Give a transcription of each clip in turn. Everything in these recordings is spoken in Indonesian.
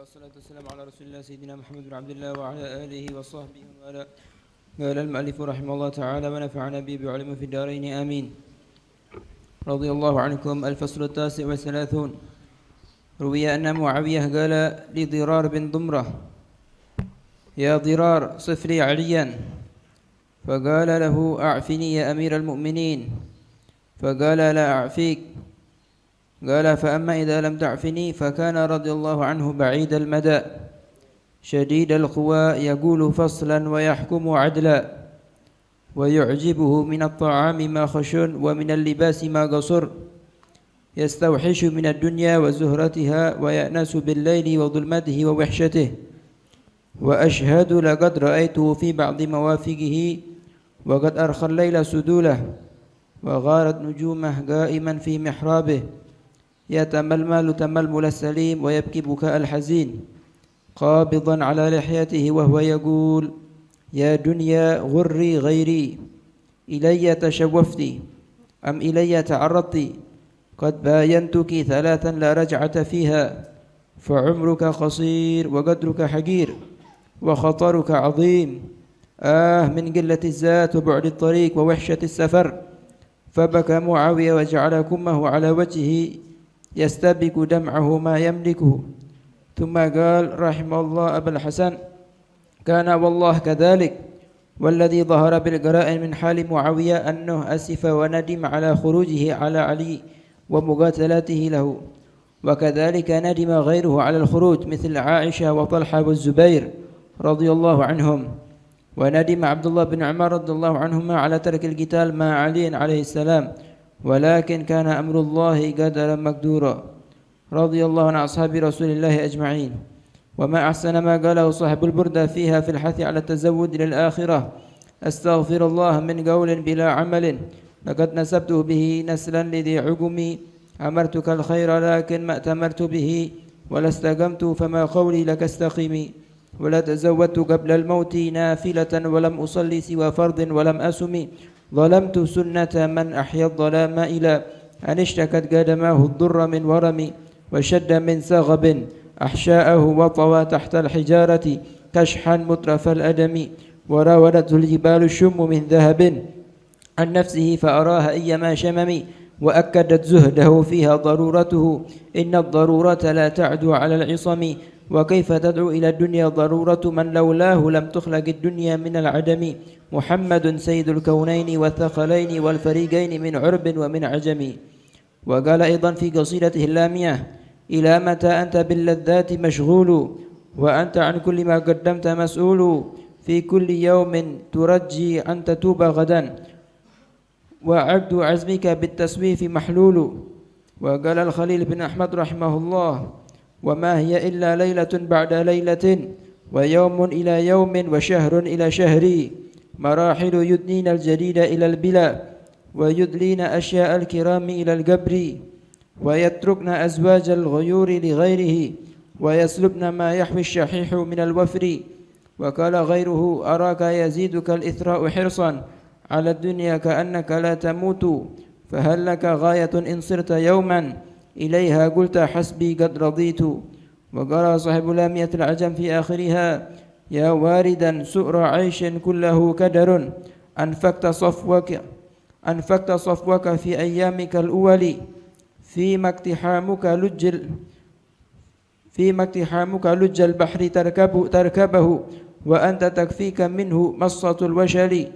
والصلاة والسلام على رسول الله سيدنا محمد بن عبد الله وعلى آله وصحبه وعلى قال المؤلف رحمه الله تعالى ونفعنا به بعلمه في الدارين آمين رضي الله عنكم الفصل التاسع والثلاثون روي أن معاوية قال لضرار بن ضمرة يا ضرار صف لي عليا فقال له أعفني يا أمير المؤمنين فقال لا أعفيك قال فأما إذا لم تعفني فكان رضي الله عنه بعيد المدى شديد القوى يقول فصلا ويحكم عدلا ويعجبه من الطعام ما خش ومن اللباس ما قصر يستوحش من الدنيا وزهرتها ويأنس بالليل وظلمته ووحشته وأشهد لقد رأيته في بعض موافقه وقد أرخى الليل سدوله وغارت نجومه قائما في محرابه يتململ تململ السليم ويبكي بكاء الحزين قابضا على لحيته وهو يقول يا دنيا غري غيري إلي تشوفت أم إلي تعرضت قد باينتك ثلاثا لا رجعة فيها فعمرك قصير وقدرك حقير وخطرك عظيم آه من قلة الزات وبعد الطريق ووحشة السفر فبكى معاوية وجعل كمه على وجهه يستبك دمعه ما يملكه ثم قال رحمه الله أبا الحسن كان والله كذلك والذي ظهر بالقرائن من حال معاوية أنه أسف وندم على خروجه على علي ومقاتلاته له وكذلك ندم غيره على الخروج مثل عائشة وطلحة والزبير رضي الله عنهم وندم عبد الله بن عمر رضي الله عنهما على ترك القتال مع علي عليه السلام ولكن كان أمر الله قدرا مقدورا رضي الله عن أصحاب رسول الله أجمعين وما أحسن ما قاله صاحب البردة فيها في الحث على التزود للآخرة أستغفر الله من قول بلا عمل لقد نسبته به نسلا لذي عقمي أمرتك الخير لكن ما أتمرت به ولا استقمت فما قولي لك استقيمي ولا تزودت قبل الموت نافلة ولم أصلي سوى فرض ولم أسمي ظلمت سنة من أحيا الظلام إلى أن اشتكت قدماه الضر من ورم وشد من سغب أحشاءه وطوى تحت الحجارة كشحا مترف الأدم وراودته الجبال الشم من ذهب عن نفسه فأراها إيما شمم وأكدت زهده فيها ضرورته إن الضرورة لا تعدو على العصم وكيف تدعو إلى الدنيا ضرورة من لولاه لم تخلق الدنيا من العدم محمد سيد الكونين والثقلين والفريقين من عرب ومن عجم وقال أيضا في قصيدته اللامية إلى متى أنت باللذات مشغول وأنت عن كل ما قدمت مسؤول في كل يوم ترجي أن تتوب غدا وعبد عزمك بالتسويف محلول وقال الخليل بن أحمد رحمه الله وما هي إلا ليلة بعد ليلة ويوم إلى يوم وشهر إلى شهر مراحل يدنين الجديد إلى البلا ويدلين أشياء الكرام إلى القبر ويتركن أزواج الغيور لغيره ويسلبن ما يحوي الشحيح من الوفر وقال غيره أراك يزيدك الإثراء حرصا على الدنيا كأنك لا تموت فهل لك غاية إن صرت يوما إليها قلت حسبي قد رضيت وقال صاحب لامية العجم في آخرها يا واردا سؤر عيش كله كدر أنفكت صفوك أنفكت صفوك في أيامك الأول فيما اقتحامك لج فيما اقتحامك لج البحر تركب تركبه وأنت تكفيك منه مصة الوشل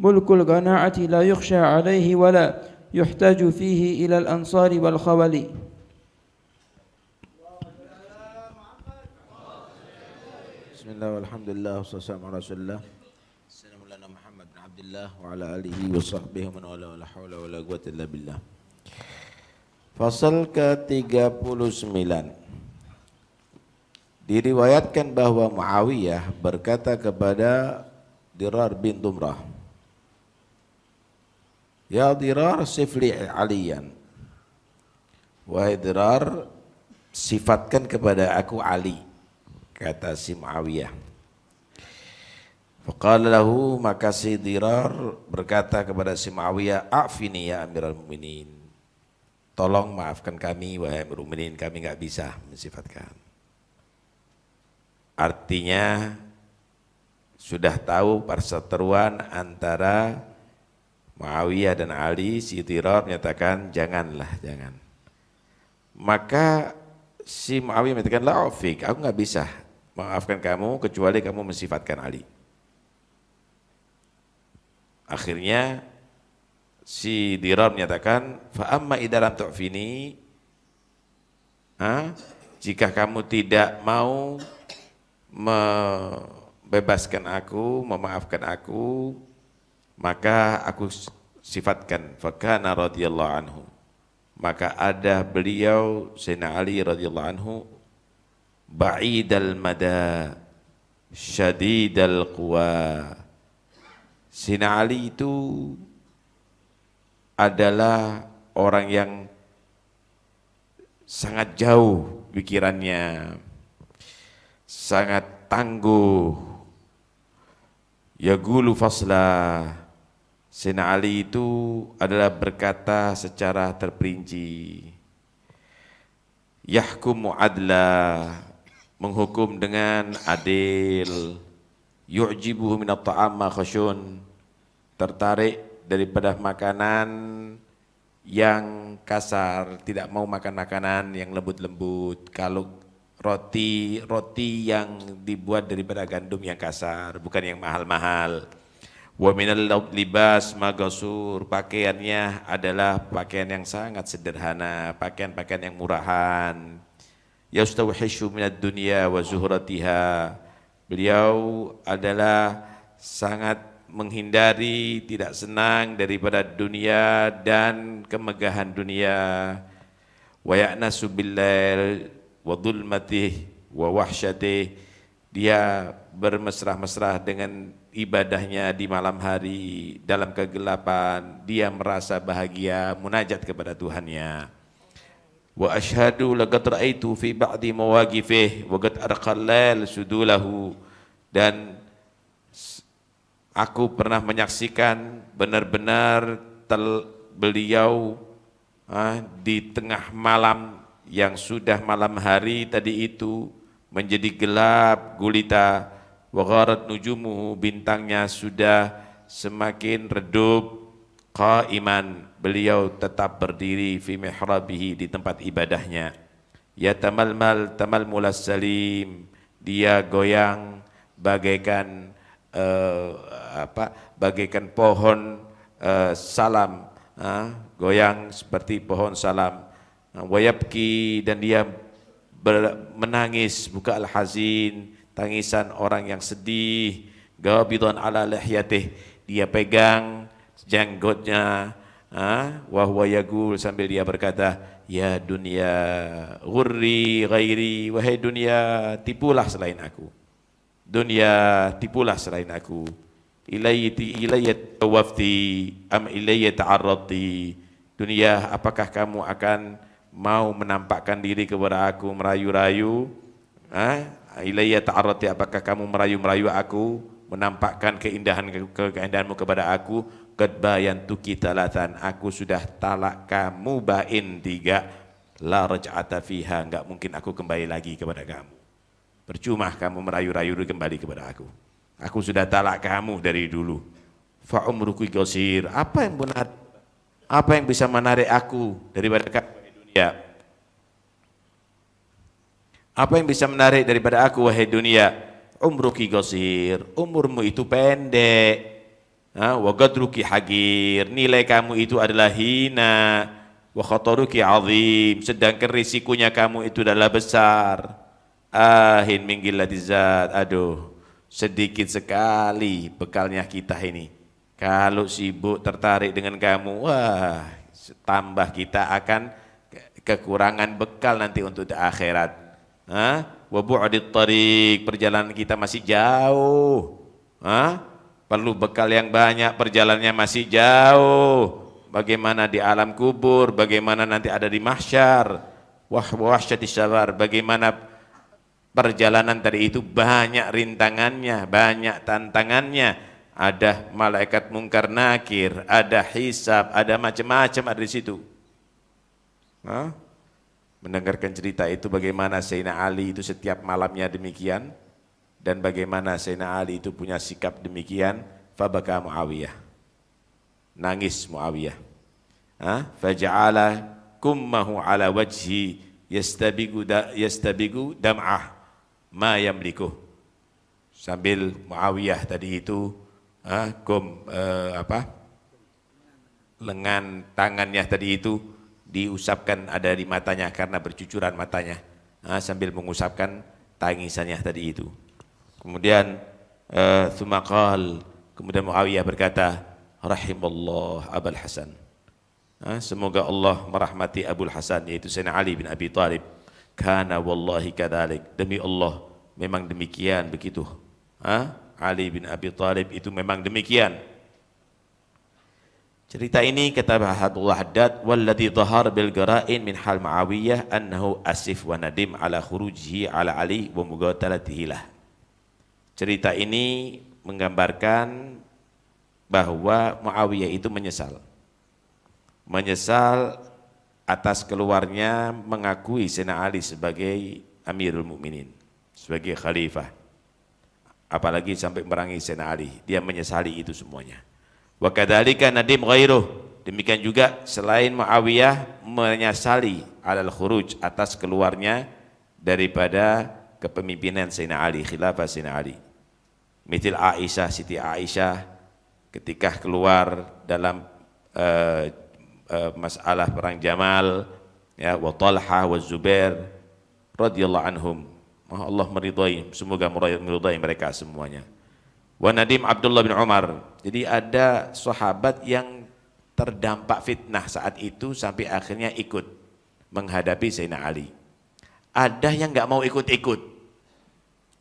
ملك القناعة لا يخشى عليه ولا يحتاج فيه إلى الأنصار والخوالي بسم الله والحمد لله والصلاة والسلام على رسول الله السلام لنا محمد بن عبد الله وعلى آله وصحبه من ولا ولا حول ولا قوة إلا بالله فصل ك 39 Diriwayatkan bahwa Muawiyah berkata kepada Dirar bin Tumrah Ya dirar sifli aliyan. Wahai dirar, sifatkan kepada aku Ali. Kata si Muawiyah. Faqala lahu maka si dirar berkata kepada si Muawiyah, "Afini ya Amirul mu'minin Tolong maafkan kami wahai Amirul mu'minin kami nggak bisa mensifatkan. Artinya sudah tahu perseteruan antara Muawiyah dan Ali si Tirar menyatakan janganlah jangan maka si Muawiyah menyatakan la ofik, aku nggak bisa maafkan kamu kecuali kamu mensifatkan Ali akhirnya si Dirar menyatakan fa amma idalam tu'fini ah, jika kamu tidak mau membebaskan aku, memaafkan aku, maka aku sifatkan fakana radhiyallahu anhu. Maka ada beliau Sayyidina Ali radhiyallahu anhu ba'idal mada syadidal quwa. Sayyidina Ali itu adalah orang yang sangat jauh pikirannya, sangat tangguh, ya gulu faslah, Sina Ali itu adalah berkata secara terperinci Yahkumu adla Menghukum dengan adil Yu'jibu minat ta'amma khasyun Tertarik daripada makanan yang kasar Tidak mau makan makanan yang lembut-lembut Kalau roti, roti yang dibuat daripada gandum yang kasar Bukan yang mahal-mahal Wa minal libas magasur, pakaiannya adalah pakaian yang sangat sederhana, pakaian-pakaian yang murahan. Yastawhishu minad dunia wa zuhratiha. Beliau adalah sangat menghindari, tidak senang daripada dunia dan kemegahan dunia. Wa ya'nasu billail wa dhulmatih wa wahsyatih dia bermesrah-mesrah dengan ibadahnya di malam hari dalam kegelapan dia merasa bahagia munajat kepada Tuhannya wa ashhadu laqad raaitu fi ba'di mawaqifih wa qad arqallal sudulahu dan aku pernah menyaksikan benar-benar beliau ah, di tengah malam yang sudah malam hari tadi itu menjadi gelap gulita wagharat gharat nujumuhu bintangnya sudah semakin redup qaiman beliau tetap berdiri fi mihrabihi di tempat ibadahnya ya tamalmal tamal salim dia goyang bagaikan uh, apa bagaikan pohon uh, salam uh, goyang seperti pohon salam wayabki dan dia menangis buka al-hazin tangisan orang yang sedih gabidan ala lihyatih dia pegang jenggotnya wa huwa yagul sambil dia berkata ya dunia ghurri ghairi wahai dunia tipulah selain aku dunia tipulah selain aku ilayyati ilayyat tawafti am ilayyat ta'arradti dunia apakah kamu akan mau menampakkan diri kepada aku merayu-rayu eh, ilayya ta'arati apakah kamu merayu-merayu aku menampakkan keindahan ke, keindahanmu kepada aku tu kita latan. aku sudah talak kamu bain tiga la raj'ata fiha enggak mungkin aku kembali lagi kepada kamu percuma kamu merayu-rayu kembali kepada aku aku sudah talak kamu dari dulu fa umruku qasir apa yang benar apa yang bisa menarik aku daripada kamu dunia. Apa yang bisa menarik daripada aku wahai dunia? Umruki gosir, umurmu itu pendek. Wagadruki hagir, nilai kamu itu adalah hina. Wa azim, sedangkan risikonya kamu itu adalah besar. Ahin minggil ladizat, aduh sedikit sekali bekalnya kita ini. Kalau sibuk tertarik dengan kamu, wah tambah kita akan kekurangan bekal nanti untuk di akhirat. Hah? Wa bu'dit perjalanan kita masih jauh. Hah? Perlu bekal yang banyak, perjalanannya masih jauh. Bagaimana di alam kubur, bagaimana nanti ada di mahsyar. Wah, wah wahsyati syarar, bagaimana perjalanan tadi itu banyak rintangannya, banyak tantangannya. Ada malaikat mungkar nakir, ada hisab, ada macam-macam ada di situ Nah, mendengarkan cerita itu bagaimana Sayyidina Ali itu setiap malamnya demikian dan bagaimana Sayyidina Ali itu punya sikap demikian fabaka Muawiyah nangis Muawiyah ha faja'ala kummahu ala wajhi yastabigu da, yastabigu dam'ah ma yamliku sambil Muawiyah tadi itu ha, kum eh, apa lengan tangannya tadi itu diusapkan ada di matanya karena bercucuran matanya nah, sambil mengusapkan tangisannya tadi itu. Kemudian uh, eh, Thumakal, kemudian Muawiyah berkata, rahimullah Abul Hasan. Nah, semoga Allah merahmati Abul Hasan yaitu Sayyidina Ali bin Abi Talib. Kana wallahi kadalik. Demi Allah memang demikian begitu. Nah, Ali bin Abi Talib itu memang demikian. Cerita ini kata Abdullah Haddad walladhi dhahar bil gara'in min hal Muawiyah annahu asif wa nadim ala khurujihi ala Ali wa mughatalatihi lah. Cerita ini menggambarkan bahwa Muawiyah itu menyesal. Menyesal atas keluarnya mengakui Sayyidina Ali sebagai Amirul Mukminin, sebagai khalifah. Apalagi sampai merangi Sayyidina Ali, dia menyesali itu semuanya. Wa kadzalika nadim ghairuh. Demikian juga selain Muawiyah menyesali alal khuruj atas keluarnya daripada kepemimpinan Sayyidina Ali, khilafah Sayyidina Ali. Mitil Aisyah, Siti Aisyah ketika keluar dalam uh, uh, masalah perang Jamal ya wa Talha wa Zubair radhiyallahu anhum. Allah meridai, semoga meridai mereka semuanya wa Nadim Abdullah bin Umar. Jadi ada sahabat yang terdampak fitnah saat itu sampai akhirnya ikut menghadapi Sayyidina Ali. Ada yang nggak mau ikut-ikut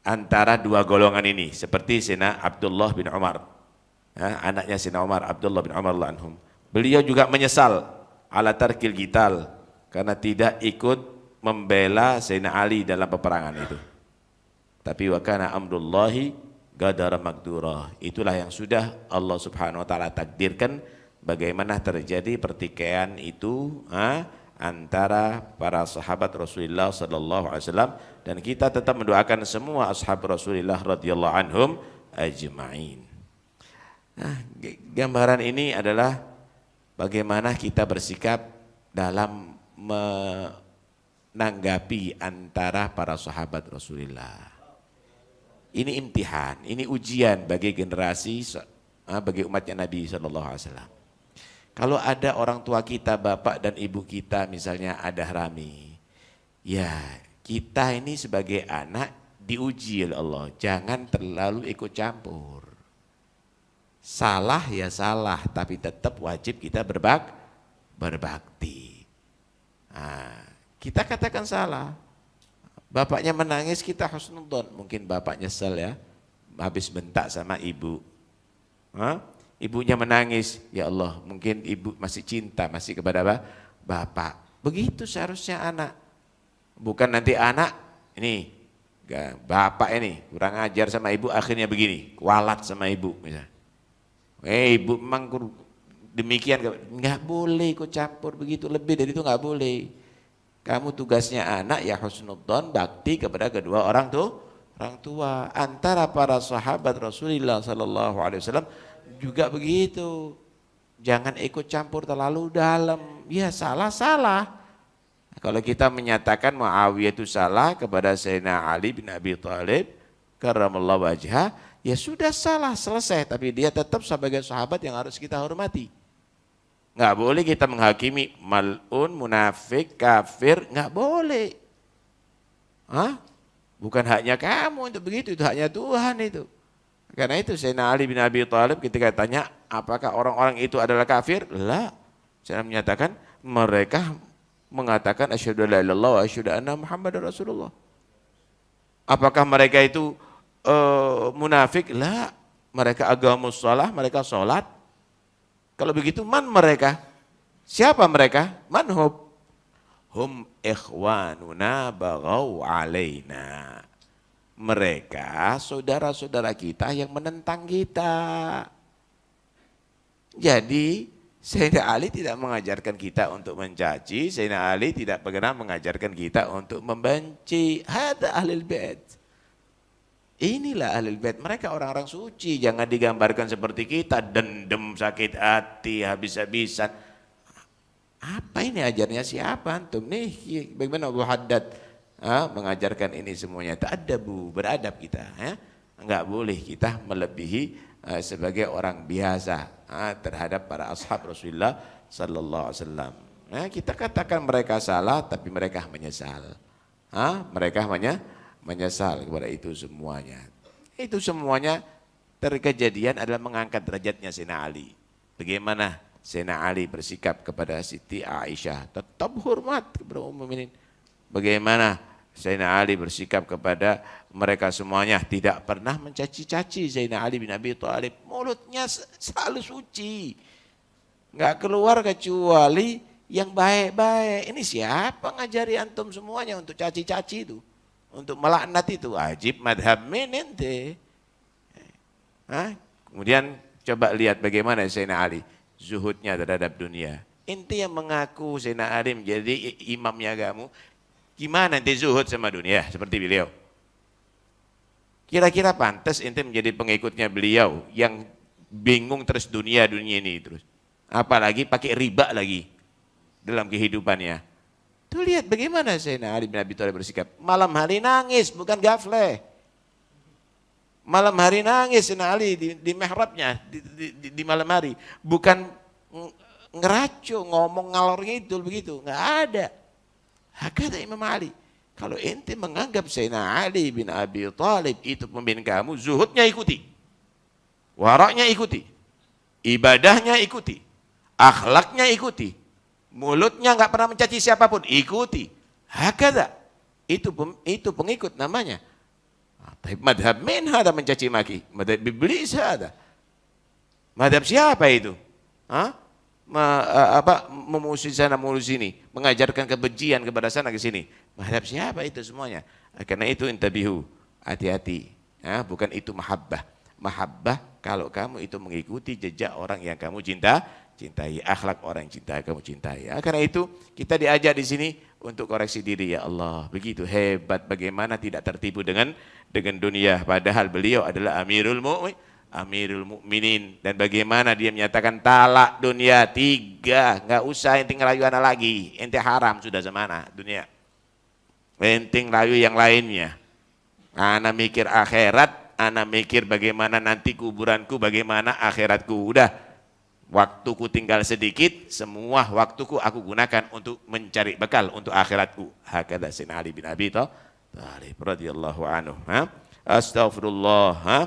antara dua golongan ini seperti Sina Abdullah bin Umar. Ya, anaknya Sina Umar Abdullah bin Umar anhum. Beliau juga menyesal ala tarkil gital karena tidak ikut membela Sayyidina Ali dalam peperangan itu. Tapi wakana amdullahi Gadara Magdura. Itulah yang sudah Allah Subhanahu wa taala takdirkan bagaimana terjadi pertikaian itu ha, antara para sahabat Rasulullah sallallahu alaihi wasallam dan kita tetap mendoakan semua ashab Rasulullah radhiyallahu anhum ajmain. Nah, gambaran ini adalah bagaimana kita bersikap dalam menanggapi antara para sahabat Rasulullah. Ini imtihan, ini ujian bagi generasi, ah, bagi umatnya Nabi SAW. Kalau ada orang tua kita, bapak dan ibu kita misalnya ada rami, ya kita ini sebagai anak diuji oleh Allah. Jangan terlalu ikut campur. Salah ya salah, tapi tetap wajib kita berbak berbakti. Nah, kita katakan salah, Bapaknya menangis kita harus nonton. Mungkin bapak nyesel ya. Habis bentak sama ibu. Hah? Ibunya menangis. Ya Allah mungkin ibu masih cinta masih kepada bapak. Begitu seharusnya anak. Bukan nanti anak ini bapak ini kurang ajar sama ibu akhirnya begini. Kualat sama ibu misalnya. Eh ibu memang demikian. Enggak boleh ikut campur begitu lebih dari itu enggak boleh. Kamu tugasnya anak ya husnudzon bakti kepada kedua orang tuh orang tua. Antara para sahabat Rasulullah sallallahu alaihi wasallam juga begitu. Jangan ikut campur terlalu dalam. Ya salah-salah. Kalau kita menyatakan Muawiyah itu salah kepada Sayyidina Ali bin Abi Thalib karena karramallahu wajah ya sudah salah selesai tapi dia tetap sebagai sahabat yang harus kita hormati. Nggak boleh kita menghakimi malun, munafik, kafir, nggak boleh. Hah? Bukan haknya kamu untuk begitu, itu haknya Tuhan itu. Karena itu Sayyidina Ali bin Abi Thalib ketika tanya apakah orang-orang itu adalah kafir? Lah. Saya menyatakan mereka mengatakan asyhadu la ilallah wa asyhadu anna muhammadar rasulullah. Apakah mereka itu uh, eh, munafik? Lah. Mereka agama salah, mereka salat, kalau begitu man mereka? Siapa mereka? Man hub? Hum ikhwanuna bagau alaina. Mereka saudara-saudara kita yang menentang kita. Jadi Sayyidina Ali tidak mengajarkan kita untuk mencaci, Sayyidina Ali tidak pernah mengajarkan kita untuk membenci. Hada ahlil bait. Inilah ahli bait, mereka orang-orang suci, jangan digambarkan seperti kita, dendam, sakit hati, habis-habisan. Apa ini ajarnya siapa antum? Nih bagaimana Allah Haddad mengajarkan ini semuanya. tak ada bu beradab kita. Ya. Enggak boleh kita melebihi eh, sebagai orang biasa terhadap para ashab Rasulullah Sallallahu Alaihi Wasallam. Nah, kita katakan mereka salah, tapi mereka menyesal. mereka menyesal menyesal kepada itu semuanya. Itu semuanya terkejadian adalah mengangkat derajatnya Sina Ali. Bagaimana Sina Ali bersikap kepada Siti Aisyah? Tetap hormat kepada Ummul Bagaimana Sayyidina Ali bersikap kepada mereka semuanya tidak pernah mencaci-caci Sayyidina Ali bin Abi Thalib mulutnya selalu suci nggak keluar kecuali yang baik-baik ini siapa ngajari antum semuanya untuk caci-caci itu untuk melaknat itu wajib madhab menente. Kemudian coba lihat bagaimana Sayyidina Ali zuhudnya terhadap dunia. Inti yang mengaku Sayyidina Ali menjadi imamnya kamu, gimana nanti zuhud sama dunia seperti beliau? Kira-kira pantas inti menjadi pengikutnya beliau yang bingung terus dunia dunia ini terus. Apalagi pakai riba lagi dalam kehidupannya. Tuh lihat bagaimana Sayyidina Ali bin Abi Thalib bersikap. Malam hari nangis, bukan gafle. Malam hari nangis Sayyidina Ali di, di mehrabnya, di, di, di, di malam hari. Bukan ngeracu, ngomong ngalor ngidul begitu. Nggak ada. Hakata Imam Ali. Kalau ente menganggap Sayyidina Ali bin Abi Thalib itu pemimpin kamu, zuhudnya ikuti. Waraknya ikuti. Ibadahnya ikuti. Akhlaknya ikuti mulutnya nggak pernah mencaci siapapun, ikuti. Hakada. Itu itu pengikut namanya. Tapi madhab min ada mencaci maki, madhab iblis ada. Madhab siapa itu? Hah? Ma, eh, apa memusuhi sana mulus sini, mengajarkan kebencian kepada sana ke sini. Madhab siapa itu semuanya? Eh, karena itu intabihu, hati-hati. Ya, bukan itu mahabbah. Mahabbah kalau kamu itu mengikuti jejak orang yang kamu cinta, cintai akhlak orang yang cintai kamu cintai. Ya, karena itu kita diajak di sini untuk koreksi diri ya Allah. Begitu hebat bagaimana tidak tertipu dengan dengan dunia padahal beliau adalah Amirul Mukmin, Amirul Mukminin dan bagaimana dia menyatakan talak dunia tiga, nggak usah ente ngelayu anak lagi, ente haram sudah semana dunia. Penting layu yang lainnya. Anak mikir akhirat, anak mikir bagaimana nanti kuburanku, bagaimana akhiratku. Udah, Waktuku tinggal sedikit, semua waktuku aku gunakan untuk mencari bekal untuk akhiratku. Hakada Sayyidina Ali bin Abi Thalib radhiyallahu anhu. Ha? Astagfirullah. Ha?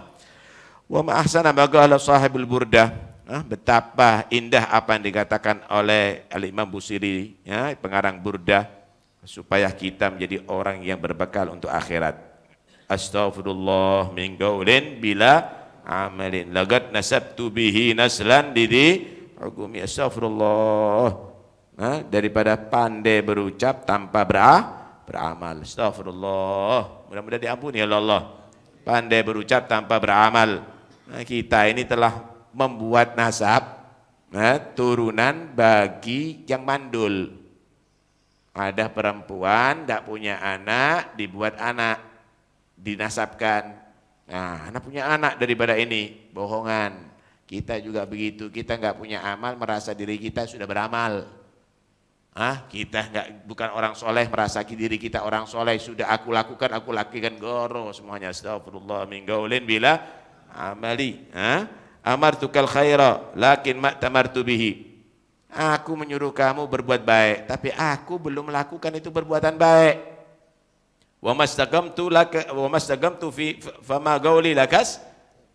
Wa ma ahsana bagalah sahibul burdah. Ha? betapa indah apa yang dikatakan oleh Al-Imam Busiri, ya, pengarang Burda, supaya kita menjadi orang yang berbekal untuk akhirat. Astaghfirullah min gaulin bila amalin lagat nasab bihi naslan didi hukum astagfirullah nah, daripada pandai berucap tanpa berah, beramal astagfirullah mudah-mudahan diampuni ya Allah pandai berucap tanpa beramal nah, kita ini telah membuat nasab nah, turunan bagi yang mandul ada perempuan tidak punya anak dibuat anak dinasabkan Nah, anak punya anak daripada ini, bohongan. Kita juga begitu, kita nggak punya amal, merasa diri kita sudah beramal. Ah, kita nggak bukan orang soleh, merasa diri kita orang soleh, sudah aku lakukan, aku lakukan goro semuanya. Astagfirullah minggaulin bila amali. Ah, amartukal khaira, lakin mak tamartu bihi. Aku menyuruh kamu berbuat baik, tapi aku belum melakukan itu perbuatan baik wa mastagamtu laka wa mastagamtu fi fama gauli lakas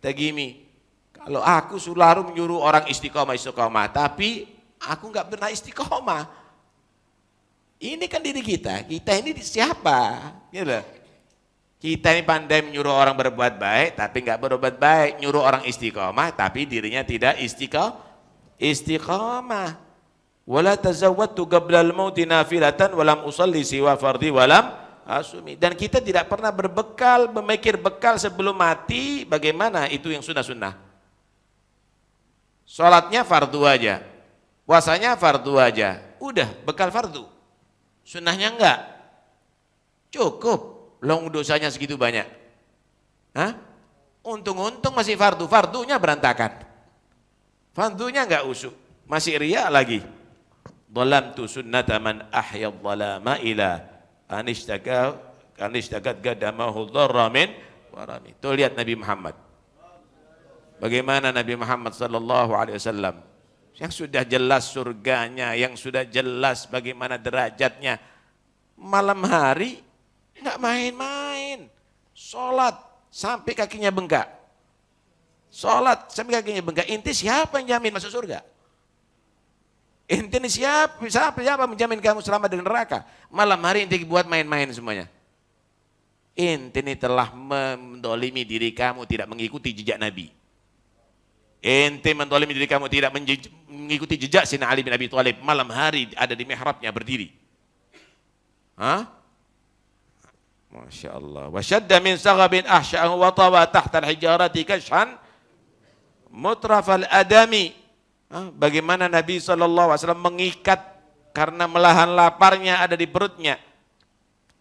tagimi kalau aku sularu menyuruh orang istiqomah istiqomah tapi aku nggak pernah istiqomah ini kan diri kita kita ini siapa gitu kita ini pandai menyuruh orang berbuat baik tapi nggak berbuat baik nyuruh orang istiqomah tapi dirinya tidak istiqomah istiqomah wala tazawwadtu al mauti nafilatan walam usalli siwa fardhi walam Asumi Dan kita tidak pernah berbekal, memikir bekal sebelum mati, bagaimana itu yang sunnah-sunnah. Sholatnya fardu aja, puasanya fardu aja, udah bekal fardu. Sunnahnya enggak, cukup. Long dosanya segitu banyak. Hah? Untung-untung masih fardu, fardunya berantakan. Fardunya enggak usuk, masih riak lagi. Dalam tu sunnah man ahya dhalama ila dagat, anishtakat gadamahu min warami. Tuh lihat Nabi Muhammad. Bagaimana Nabi Muhammad sallallahu alaihi wasallam yang sudah jelas surganya, yang sudah jelas bagaimana derajatnya. Malam hari nggak main-main. Sholat sampai kakinya bengkak. Sholat sampai kakinya bengkak. Inti siapa yang jamin masuk surga? Ente ini siapa, siapa, siapa menjamin kamu selamat dari neraka? Malam hari ente buat main-main semuanya. Ente ini telah mendolimi diri kamu tidak mengikuti jejak Nabi. Ente mendolimi diri kamu tidak mengikuti jejak Sina Ali bin Abi Thalib malam hari ada di mihrabnya berdiri. Hah? Masya Allah. Wasyadda min saghabin ahsya'ahu wa tahta al-hijarati kashhan mutrafal adami Bagaimana Nabi SAW mengikat karena melahan laparnya ada di perutnya.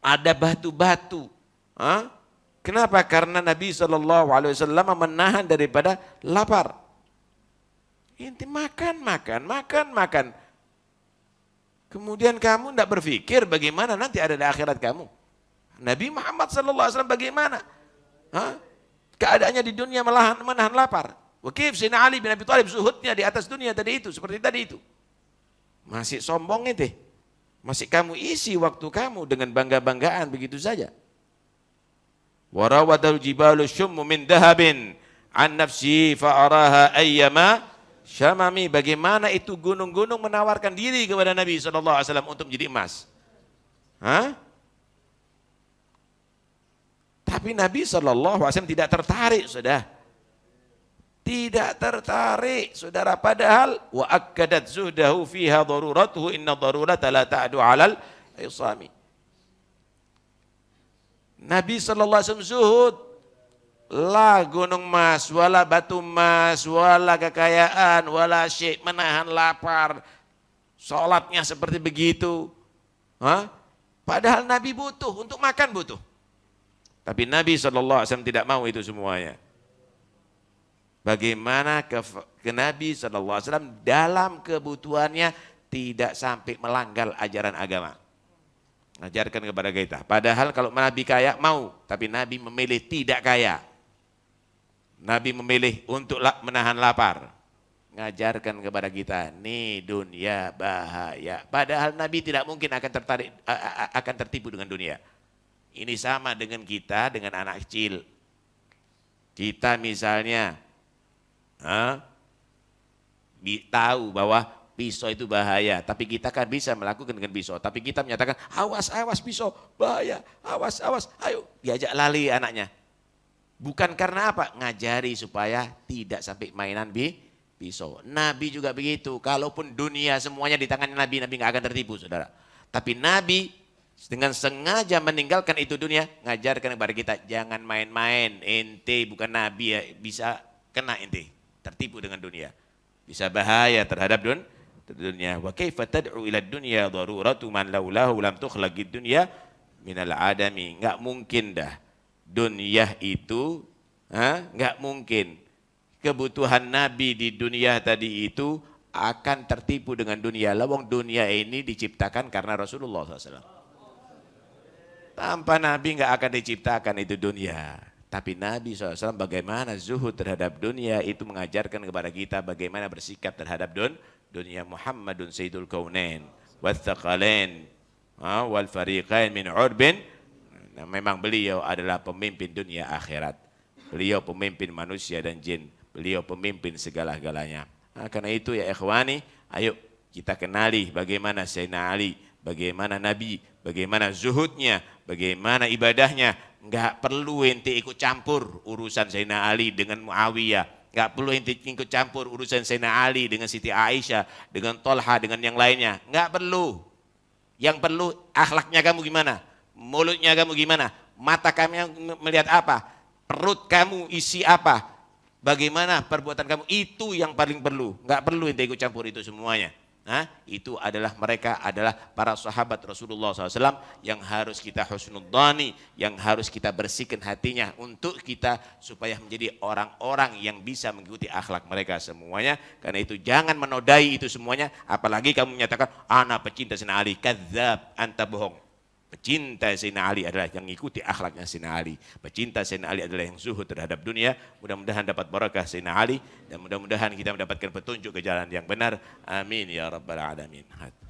Ada batu-batu. Kenapa? Karena Nabi SAW menahan daripada lapar. Inti makan, makan, makan, makan. Kemudian kamu tidak berpikir bagaimana nanti ada di akhirat kamu. Nabi Muhammad SAW bagaimana? Hah? Keadaannya di dunia melahan, menahan lapar. Wakif Sina Ali bin Abi Thalib zuhudnya di atas dunia tadi itu, seperti tadi itu. Masih sombong itu. Masih kamu isi waktu kamu dengan bangga-banggaan begitu saja. Warawadal jibalu syummu min dahabin an nafsi fa'araha ayyama syamami bagaimana itu gunung-gunung menawarkan diri kepada Nabi saw untuk menjadi emas. Hah? Tapi Nabi saw tidak tertarik sudah tidak tertarik saudara padahal wa akkadat zuhdahu fiha daruratuhu inna darurata la ta'du alal isami Nabi sallallahu alaihi wasallam zuhud la gunung emas wala batu emas wala kekayaan wala syek menahan lapar salatnya seperti begitu Hah? padahal Nabi butuh untuk makan butuh tapi Nabi sallallahu alaihi wasallam tidak mau itu semuanya Bagaimana ke, ke Nabi SAW dalam kebutuhannya tidak sampai melanggar ajaran agama. Ajarkan kepada kita. Padahal kalau Nabi kaya mau, tapi Nabi memilih tidak kaya. Nabi memilih untuk menahan lapar. Ngajarkan kepada kita, nih dunia bahaya. Padahal Nabi tidak mungkin akan tertarik akan tertipu dengan dunia. Ini sama dengan kita, dengan anak kecil. Kita misalnya Hah? tahu bahwa pisau itu bahaya, tapi kita kan bisa melakukan dengan pisau. Tapi kita menyatakan, awas, awas pisau, bahaya, awas, awas, ayo diajak lali anaknya. Bukan karena apa? Ngajari supaya tidak sampai mainan bi pisau. Nabi juga begitu, kalaupun dunia semuanya di tangan Nabi, Nabi nggak akan tertipu saudara. Tapi Nabi dengan sengaja meninggalkan itu dunia, ngajarkan kepada kita, jangan main-main, ente bukan Nabi ya, bisa kena ente tertipu dengan dunia. Bisa bahaya terhadap dun dunia. Wa kaifa tad'u ila dunya daruratu man laulahu lam tukhlaqi dunya al adami. Enggak mungkin dah. Dunia itu enggak mungkin. Kebutuhan Nabi di dunia tadi itu akan tertipu dengan dunia. Lawang dunia ini diciptakan karena Rasulullah SAW. Tanpa Nabi nggak akan diciptakan itu dunia. Tapi Nabi SAW bagaimana zuhud terhadap dunia itu mengajarkan kepada kita bagaimana bersikap terhadap dun, dunia Muhammadun Sayyidul Kaunain wathaqalain wal fariqain min urbin nah, memang beliau adalah pemimpin dunia akhirat beliau pemimpin manusia dan jin beliau pemimpin segala-galanya nah, karena itu ya ikhwani ayo kita kenali bagaimana Sayyidina Ali bagaimana Nabi bagaimana zuhudnya bagaimana ibadahnya. Enggak perlu inti ikut campur urusan Sayyidina Ali dengan Muawiyah. Enggak perlu inti ikut campur urusan Sayyidina Ali dengan Siti Aisyah, dengan Tolha, dengan yang lainnya. Enggak perlu. Yang perlu akhlaknya kamu gimana? Mulutnya kamu gimana? Mata kamu yang melihat apa? Perut kamu isi apa? Bagaimana perbuatan kamu? Itu yang paling perlu. Enggak perlu inti ikut campur itu semuanya nah itu adalah mereka adalah para sahabat Rasulullah SAW yang harus kita husnudhani, yang harus kita bersihkan hatinya untuk kita supaya menjadi orang-orang yang bisa mengikuti akhlak mereka semuanya. Karena itu jangan menodai itu semuanya, apalagi kamu menyatakan anak pecinta sinali, Ali, kadzab, anta bohong. Pecinta Sayyidina Ali adalah yang mengikuti akhlaknya Sayyidina Ali. Pecinta Sayyidina Ali adalah yang zuhud terhadap dunia. Mudah-mudahan dapat barakah Sayyidina Ali dan mudah-mudahan kita mendapatkan petunjuk ke jalan yang benar. Amin ya rabbal alamin.